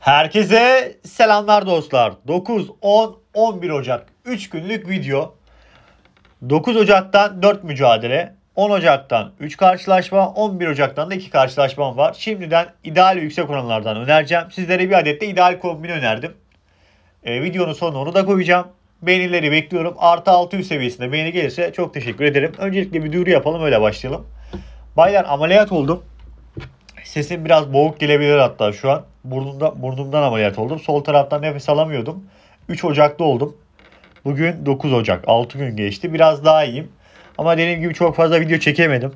Herkese selamlar dostlar. 9, 10, 11 Ocak 3 günlük video. 9 Ocak'tan 4 mücadele, 10 Ocak'tan 3 karşılaşma, 11 Ocak'tan da 2 karşılaşmam var. Şimdiden ideal ve yüksek oranlardan önereceğim. Sizlere bir adet de ideal kombin önerdim. E, videonun sonuna onu da koyacağım. Beğenileri bekliyorum. Artı 600 seviyesinde beğeni gelirse çok teşekkür ederim. Öncelikle bir duyuru yapalım öyle başlayalım. Baylar ameliyat oldum. Sesim biraz boğuk gelebilir hatta şu an. Burnumda, burnumdan ameliyat oldum. Sol taraftan nefes alamıyordum. 3 Ocak'ta oldum. Bugün 9 Ocak. 6 gün geçti. Biraz daha iyiyim. Ama dediğim gibi çok fazla video çekemedim.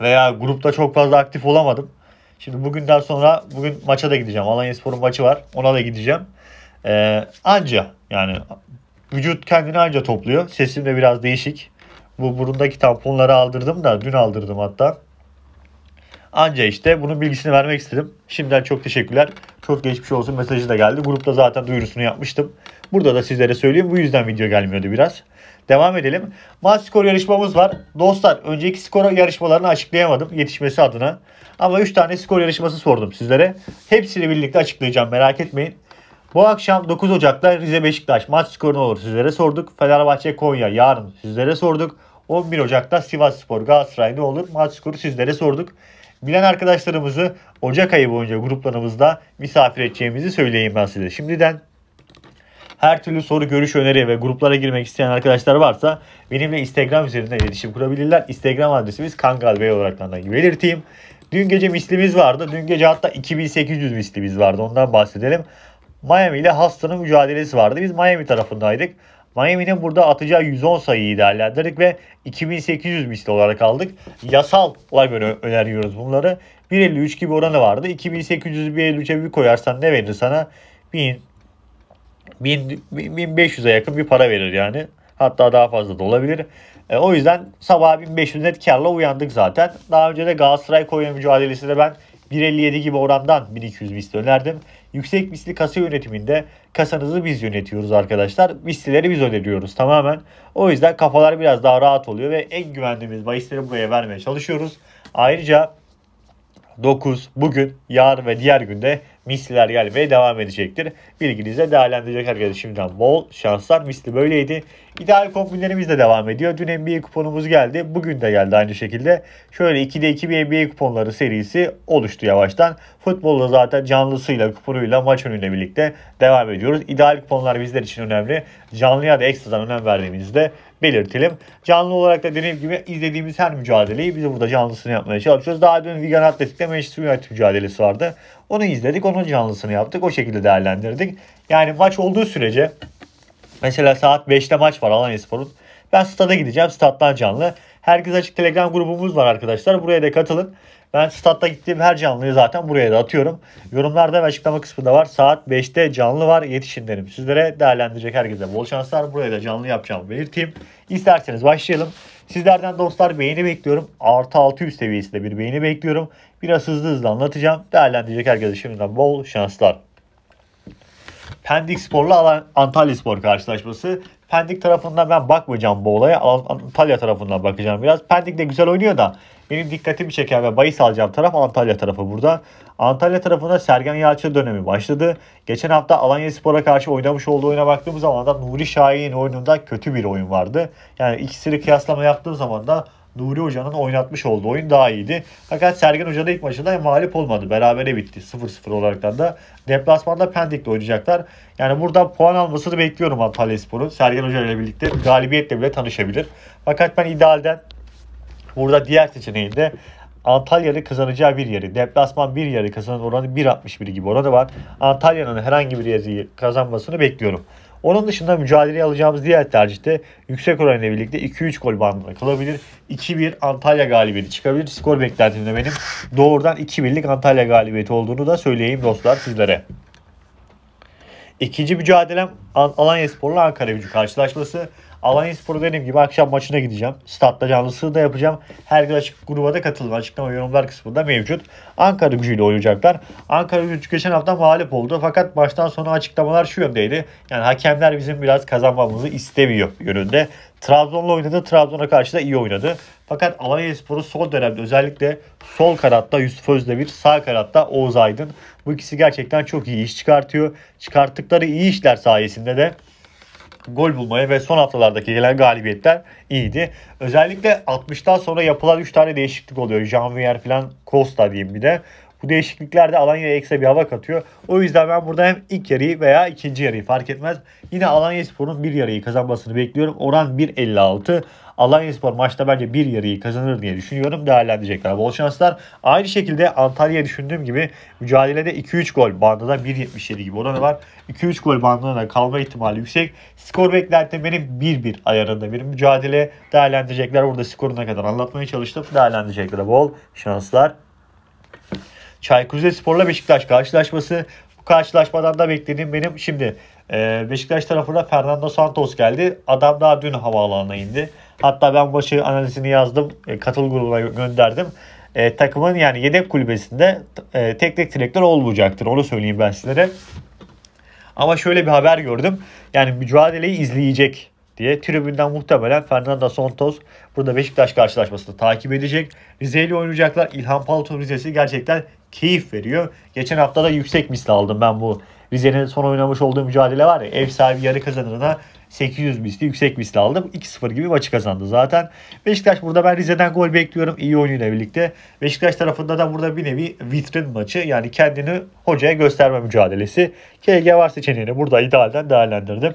Veya grupta çok fazla aktif olamadım. Şimdi bugünden sonra bugün maça da gideceğim. Alanya Spor'un maçı var. Ona da gideceğim. Ee, anca yani vücut kendini anca topluyor. Sesim de biraz değişik. Bu burundaki tamponları aldırdım da dün aldırdım hatta. Anca işte bunun bilgisini vermek istedim. Şimdiden çok teşekkürler. Çok geçmiş olsun mesajı da geldi. Grupta zaten duyurusunu yapmıştım. Burada da sizlere söyleyeyim. Bu yüzden video gelmiyordu biraz. Devam edelim. Maç skor yarışmamız var. Dostlar önceki skor yarışmalarını açıklayamadım yetişmesi adına. Ama 3 tane skor yarışması sordum sizlere. Hepsini birlikte açıklayacağım merak etmeyin. Bu akşam 9 Ocak'ta Rize Beşiktaş maç skoru ne olur sizlere sorduk. Fenerbahçe Konya yarın sizlere sorduk. 11 Ocak'ta Sivas Spor Galatasaray ne olur maç skoru sizlere sorduk. Bilen arkadaşlarımızı Ocak ayı boyunca gruplarımızda misafir edeceğimizi söyleyeyim ben size. Şimdiden her türlü soru, görüş, öneri ve gruplara girmek isteyen arkadaşlar varsa benimle Instagram üzerinden iletişim kurabilirler. Instagram adresimiz Kangal Bey olarak da belirteyim. Dün gece mislimiz vardı. Dün gece hatta 2800 mislimiz vardı. Ondan bahsedelim. Miami ile Houston'ın mücadelesi vardı. Biz Miami tarafındaydık. Miami'nin burada atacağı 110 sayıyı değerlendirdik ve 2800 misli olarak aldık. Yasal olarak öneriyoruz bunları. 1.53 gibi oranı vardı. 2800'ü 1.53'e bir koyarsan ne verir sana? 1000 1500'e yakın bir para verir yani. Hatta daha fazla da olabilir. E, o yüzden sabah 1500 net karla uyandık zaten. Daha önce de Galatasaray Konya mücadelesinde ben 1.57 gibi orandan 1200 misli önerdim. Yüksek misli kasa yönetiminde kasanızı biz yönetiyoruz arkadaşlar. Mislileri biz öneriyoruz tamamen. O yüzden kafalar biraz daha rahat oluyor ve en güvendiğimiz bahisleri buraya vermeye çalışıyoruz. Ayrıca 9 bugün, yarın ve diğer günde misliler gelmeye devam edecektir. Bilginize değerlendirecek herkese şimdiden bol şanslar. Misli böyleydi. İdeal kombinlerimiz de devam ediyor. Dün NBA kuponumuz geldi. Bugün de geldi aynı şekilde. Şöyle 2'de 2 bir NBA kuponları serisi oluştu yavaştan. Futbolda zaten canlısıyla, kuponuyla, maç önüyle birlikte devam ediyoruz. İdeal kuponlar bizler için önemli. Canlıya da ekstradan önem verdiğimizde belirtelim. Canlı olarak da dediğim gibi izlediğimiz her mücadeleyi biz burada canlısını yapmaya çalışıyoruz. Daha dün Vigan Atletik'te Manchester United mücadelesi vardı. Onu izledik, onun canlısını yaptık. O şekilde değerlendirdik. Yani maç olduğu sürece mesela saat 5'te maç var Alanyaspor'un. Ben stada gideceğim, stat'tan canlı. Herkes Açık Telegram grubumuz var arkadaşlar. Buraya da katılın. Ben statta gittiğim her canlıyı zaten buraya da atıyorum. Yorumlarda ve açıklama kısmında var. Saat 5'te canlı var. Yetişin derim. Sizlere değerlendirecek herkese bol şanslar. Buraya da canlı yapacağımı belirteyim. İsterseniz başlayalım. Sizlerden dostlar beğeni bekliyorum. Artı 600 seviyesinde bir beğeni bekliyorum. Biraz hızlı hızlı anlatacağım. Değerlendirecek herkese şimdiden bol şanslar. Pendik Spor'la Antalya Spor karşılaşması. Pendik tarafından ben bakmayacağım bu olaya. Antalya tarafından bakacağım biraz. Pendik de güzel oynuyor da benim dikkatimi çeken ve bayı alacağım taraf Antalya tarafı burada. Antalya tarafında Sergen Yalçın dönemi başladı. Geçen hafta Alanya Spor'a karşı oynamış olduğu oyuna baktığımız zaman da Nuri Şahin'in oyununda kötü bir oyun vardı. Yani ikisini kıyaslama yaptığım zaman da Nuri Hoca'nın oynatmış olduğu oyun daha iyiydi. Fakat Sergen Hoca da ilk maçında mağlup olmadı. Berabere bitti. 0-0 olaraktan da. Deplasmanda Pendik'le oynayacaklar. Yani burada puan almasını bekliyorum Antalya Spor'un. Sergen Hoca ile birlikte galibiyetle bile tanışabilir. Fakat ben idealden burada diğer seçeneğinde de kazanacağı bir yeri. Deplasman bir yeri kazanır oranı 1.61 gibi oranı var. Antalya'nın herhangi bir yeri kazanmasını bekliyorum. Onun dışında mücadeleye alacağımız diğer tercihte yüksek oranla birlikte 2-3 gol bandına kalabilir. 2-1 Antalya galibiyeti çıkabilir. Skor beklentimde benim doğrudan 2-1'lik Antalya galibiyeti olduğunu da söyleyeyim dostlar sizlere. İkinci mücadelem Alanya Spor'la Ankara gücü karşılaşması. Alanya Spor'da dediğim gibi akşam maçına gideceğim. Statta canlısını da yapacağım. Herkes açık gruba da katılın. Açıklama yorumlar kısmında mevcut. Ankara gücüyle oynayacaklar. Ankara gücü geçen hafta mağlup oldu. Fakat baştan sona açıklamalar şu yöndeydi. Yani hakemler bizim biraz kazanmamızı istemiyor yönünde. Trabzon'la oynadı. Trabzon'a karşı da iyi oynadı. Fakat Alanya Spor'u sol dönemde özellikle sol kanatta Yusuf Özdemir, sağ kanatta Oğuz Aydın. Bu ikisi gerçekten çok iyi iş çıkartıyor. Çıkarttıkları iyi işler sayesinde de gol bulmaya ve son haftalardaki gelen galibiyetler iyiydi. Özellikle 60'tan sonra yapılan 3 tane değişiklik oluyor. Janvier falan Costa diyeyim bir de. Bu değişiklikler de Alanya'ya ekstra bir hava katıyor. O yüzden ben burada hem ilk yarıyı veya ikinci yarıyı fark etmez. Yine Alanya Spor'un bir yarıyı kazanmasını bekliyorum. Oran 1.56. Alanya Spor maçta bence bir yarıyı kazanır diye düşünüyorum. Değerlendirecekler. Bol şanslar. Aynı şekilde Antalya düşündüğüm gibi mücadelede 2-3 gol bandında 1.77 gibi oranı var. 2-3 gol bandına da kalma ihtimali yüksek. Skor beklentim benim 1-1 ayarında bir mücadele. Değerlendirecekler. Burada skoruna kadar anlatmaya çalıştım. Değerlendirecekler. Bol şanslar. Çaykur Rizespor'la Beşiktaş karşılaşması. Bu karşılaşmadan da beklediğim benim şimdi e, Beşiktaş tarafında Fernando Santos geldi. Adam daha dün havaalanına indi. Hatta ben başı analizini yazdım. E, katıl grubuna gönderdim. E, takımın yani yedek kulübesinde e, tek tek direkler olmayacaktır. Onu söyleyeyim ben sizlere. Ama şöyle bir haber gördüm. Yani mücadeleyi izleyecek diye tribünden muhtemelen Fernando Santos burada Beşiktaş karşılaşmasını takip edecek. Rize ile oynayacaklar. İlhan Palutun Rize'si gerçekten keyif veriyor. Geçen hafta da yüksek misli aldım ben bu. Rize'nin son oynamış olduğu mücadele var ya ev sahibi yarı kazanırına 800 misli yüksek misli aldım. 2-0 gibi maçı kazandı zaten. Beşiktaş burada ben Rize'den gol bekliyorum iyi oyunuyla birlikte. Beşiktaş tarafında da burada bir nevi vitrin maçı yani kendini hocaya gösterme mücadelesi. KG var seçeneğini burada idealden değerlendirdim.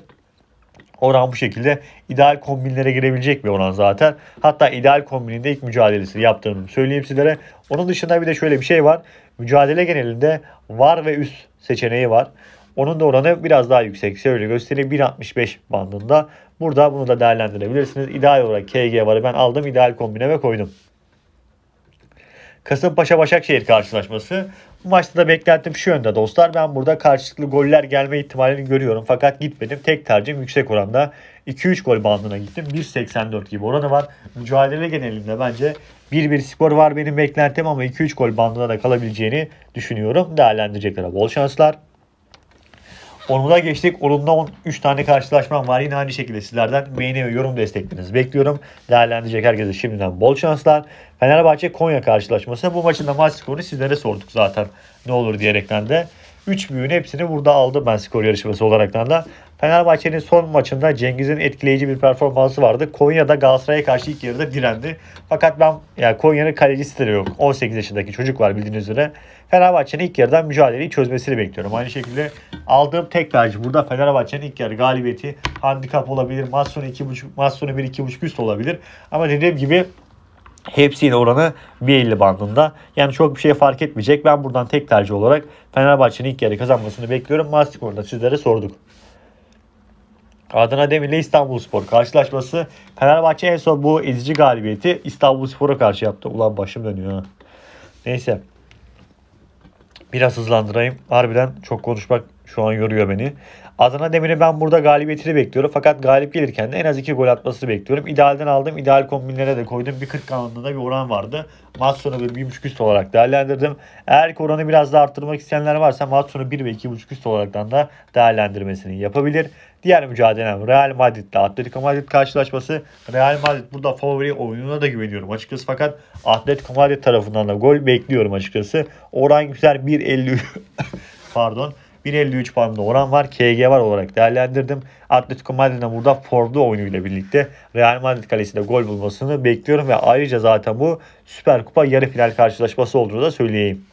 Oran bu şekilde ideal kombinlere girebilecek bir oran zaten. Hatta ideal kombininde ilk mücadelesini yaptığını söyleyeyim sizlere. Onun dışında bir de şöyle bir şey var. Mücadele genelinde var ve üst seçeneği var. Onun da oranı biraz daha yüksek. Size öyle göstereyim 1.65 bandında. Burada bunu da değerlendirebilirsiniz. İdeal olarak KG varı ben aldım. ideal kombine ve koydum. Kasımpaşa Başakşehir karşılaşması. Bu maçta da beklentim şu yönde dostlar. Ben burada karşılıklı goller gelme ihtimalini görüyorum. Fakat gitmedim. Tek tercihim yüksek oranda 2-3 gol bandına gittim. 1.84 gibi oranı var. Mücadele genelinde bence 1-1 skor var benim beklentim ama 2-3 gol bandına da kalabileceğini düşünüyorum. Değerlendirecekler bol şanslar. Onumuza geçtik. Olumda 13 tane karşılaşmam var. Yine aynı şekilde sizlerden beğeni ve yorum desteklerinizi bekliyorum. Değerlendirecek herkese şimdiden bol şanslar. Fenerbahçe Konya karşılaşması. Bu maçın da maç skorunu sizlere sorduk zaten. Ne olur diyerekten de. 3 büyüğün hepsini burada aldım ben skor yarışması olaraktan da. Fenerbahçe'nin son maçında Cengiz'in etkileyici bir performansı vardı. Konya'da Galatasaray'a karşı ilk yarıda direndi. Fakat ben yani Konya'nın kalecisi de yok. 18 yaşındaki çocuk var bildiğiniz üzere. Fenerbahçe'nin ilk yarıdan mücadeleyi çözmesini bekliyorum. Aynı şekilde aldığım tek tercih burada Fenerbahçe'nin ilk yarı galibiyeti handikap olabilir. Maç sonu 2.5 maç sonu 1 2.5 üst olabilir. Ama dediğim gibi Hepsiyle oranı 1.50 bandında. Yani çok bir şey fark etmeyecek. Ben buradan tek tercih olarak Fenerbahçe'nin ilk yarı kazanmasını bekliyorum. mastik orada sizlere sorduk. Adana Demir ile İstanbulspor karşılaşması. Fenerbahçe en son bu ezici galibiyeti İstanbulspor'a karşı yaptı. Ulan başım dönüyor ha. Neyse. Biraz hızlandırayım. Harbiden çok konuşmak şu an yoruyor beni. Adana Demir'i ben burada galibiyetini bekliyorum. Fakat galip gelirken de en az 2 gol atmasını bekliyorum. İdealden aldım. ideal kombinlere de koydum. Bir 40 kanalında bir oran vardı. Maç sonu bir 1.5 üst olarak değerlendirdim. Eğer ki oranı biraz daha arttırmak isteyenler varsa maç sonu 1 ve 2.5 üst olarak da değerlendirmesini yapabilir. Diğer mücadelem Real Madrid ile Atletico Madrid karşılaşması. Real Madrid burada favori oyununa da güveniyorum açıkçası fakat Atletico Madrid tarafından da gol bekliyorum açıkçası. Oran güzel 1.50 pardon 1.53 bandında oran var. KG var olarak değerlendirdim. Atletico Madrid'den burada Ford'u oyunuyla birlikte Real Madrid kalesinde gol bulmasını bekliyorum ve ayrıca zaten bu Süper Kupa yarı final karşılaşması olduğunu da söyleyeyim.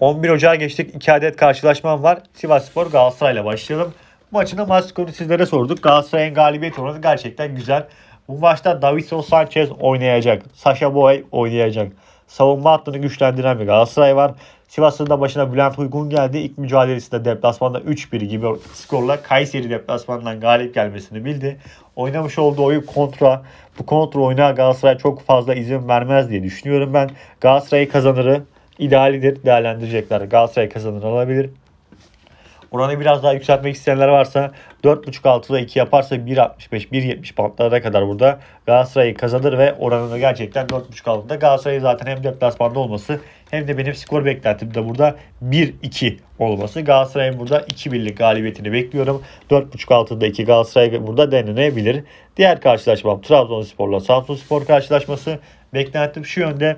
11 Ocağı geçtik. 2 adet karşılaşmam var. Sivas Spor Galatasaray'la başlayalım. Maçında maç skoru sizlere sorduk. Galatasaray'ın galibiyet oranı gerçekten güzel. Bu maçta Davinson Sanchez oynayacak. Sasha Boy oynayacak savunma hattını güçlendiren bir Galatasaray var. Sivas'ın da başına Bülent Uygun geldi. İlk mücadelesinde deplasmanda 3-1 gibi skorla Kayseri deplasmandan galip gelmesini bildi. Oynamış olduğu oyun kontra. Bu kontra oyuna Galatasaray çok fazla izin vermez diye düşünüyorum ben. Galatasaray kazanırı idealidir değerlendirecekler. Galatasaray kazanır olabilir. Oranı biraz daha yükseltmek isteyenler varsa 4.5 altıda 2 yaparsa 1.65 1.70 bantlarına kadar burada Galatasaray'ı kazanır ve oranını gerçekten 4.5 altında Galatasaray'ın zaten hem deplasmanda olması hem de benim skor beklentim de burada 1-2 olması. Galatasaray'ın burada 2-1'lik galibiyetini bekliyorum. 4.5 altında 2 Galatasaray burada denenebilir. Diğer karşılaşmam Trabzonspor'la Samsunspor karşılaşması. Beklentim şu yönde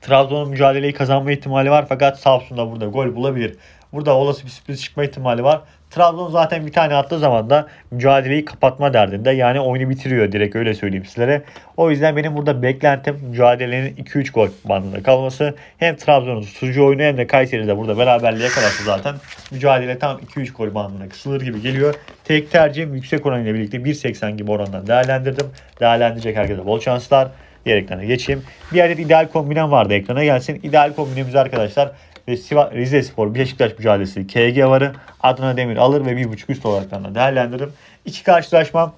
Trabzon'un mücadeleyi kazanma ihtimali var fakat Samsun'da burada gol bulabilir. Burada olası bir sürpriz çıkma ihtimali var. Trabzon zaten bir tane attığı zaman da mücadeleyi kapatma derdinde. Yani oyunu bitiriyor direkt öyle söyleyeyim sizlere. O yüzden benim burada beklentim mücadelenin 2-3 gol bandında kalması. Hem Trabzon'un tutucu oyunu hem de Kayseri'de burada beraberliğe yakalarsa zaten mücadele tam 2-3 gol bandına kısılır gibi geliyor. Tek tercihim yüksek oranıyla birlikte 1.80 gibi orandan değerlendirdim. Değerlendirecek herkese bol şanslar diğer geçeyim. Bir adet ideal kombinem vardı ekrana gelsin. İdeal kombinimiz arkadaşlar ve Siva, Rize Spor Beşiktaş mücadelesi KG varı Adana Demir alır ve 1.5 üst olarak da değerlendiririm. İki karşılaşma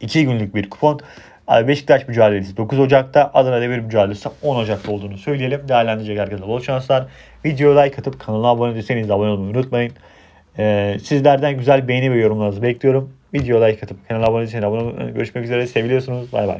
2 günlük bir kupon. Ee, Beşiktaş mücadelesi 9 Ocak'ta, Adana Demir mücadelesi 10 Ocak'ta olduğunu söyleyelim. Değerlendirecek herkese bol şanslar. Videoya like atıp kanala abone değilseniz abone olmayı unutmayın. Ee, sizlerden güzel beğeni ve yorumlarınızı bekliyorum. Videoya like atıp kanala abone değilseniz abone olmayı Görüşmek üzere. Seviliyorsunuz. Bay bay.